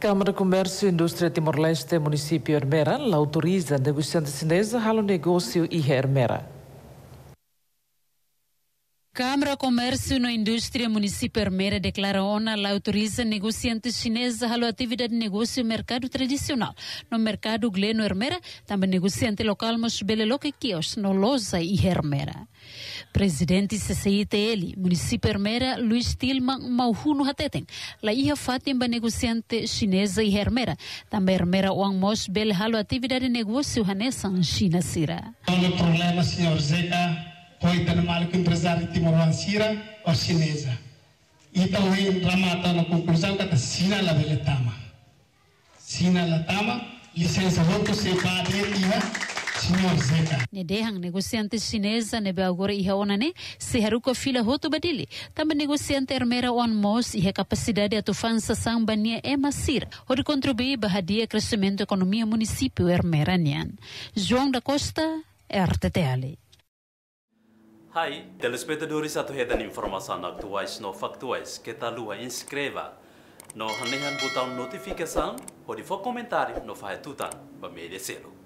Câmara Comércio e Indústria Timor-Leste, município Hermera, autoriza a negociante chinesa ao negócio e Hermera. Câmara Comércio e Indústria Município Hermera declara ONA la autoriza negociantes chineses a atividade de negócio no mercado tradicional. No mercado Gleno Hermera, também negociante local mas Mosbele Loca Kios, no Loza e Hermera. Presidente CCITL, município Hermera, Luiz Tilman Mauhuno Hateten. La Iha Fatimba, negociante chinesa e Hermera. Também Hermera Wang Mosh Bel Halo, atividade de negócio Hanessan, China Sira. O problema, senhor Zeca, foi ter mal que o empresário Timoruan Sira, ou chinesa. E também ramata na conclusão que a Sina la Beletama. Sina la Tama, licença, vou que se padre, tia. Nedehang negociante chinesa nebe agora iha onane seharuko fila hoto badili. Tamba negociante ermera on mos iha capacidade atufansa sambania é masira. Hori contribuir bahadia crescimento economia município ermeranian. João da Costa, RTTL. Hai, telespectadores atuhetan informação atuais no factuais que talua inscreva. No hanehan botão notificação, hori for comentário no fahetutan, bamedeseru.